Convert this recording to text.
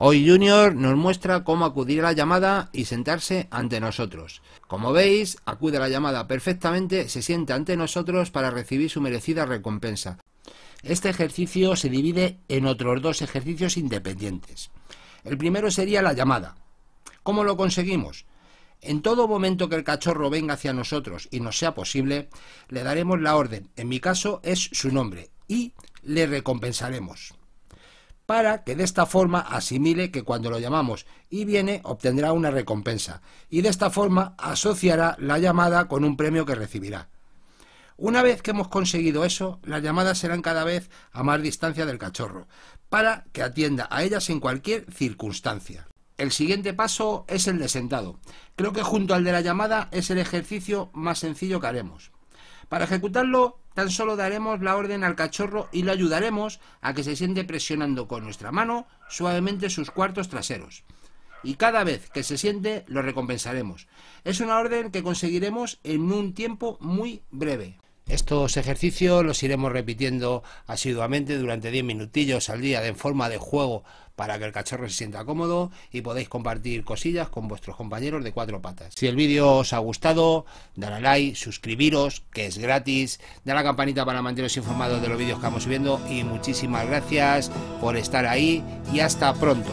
Hoy Junior nos muestra cómo acudir a la llamada y sentarse ante nosotros. Como veis, acude a la llamada perfectamente, se sienta ante nosotros para recibir su merecida recompensa. Este ejercicio se divide en otros dos ejercicios independientes. El primero sería la llamada. ¿Cómo lo conseguimos? En todo momento que el cachorro venga hacia nosotros y nos sea posible, le daremos la orden, en mi caso es su nombre, y le recompensaremos para que de esta forma asimile que cuando lo llamamos y viene obtendrá una recompensa y de esta forma asociará la llamada con un premio que recibirá. Una vez que hemos conseguido eso, las llamadas serán cada vez a más distancia del cachorro, para que atienda a ellas en cualquier circunstancia. El siguiente paso es el de sentado. Creo que junto al de la llamada es el ejercicio más sencillo que haremos. Para ejecutarlo, tan solo daremos la orden al cachorro y lo ayudaremos a que se siente presionando con nuestra mano suavemente sus cuartos traseros. Y cada vez que se siente, lo recompensaremos. Es una orden que conseguiremos en un tiempo muy breve. Estos ejercicios los iremos repitiendo asiduamente durante 10 minutillos al día en forma de juego para que el cachorro se sienta cómodo y podéis compartir cosillas con vuestros compañeros de cuatro patas. Si el vídeo os ha gustado, dale a like, suscribiros, que es gratis, a la campanita para manteneros informados de los vídeos que vamos subiendo y muchísimas gracias por estar ahí y hasta pronto.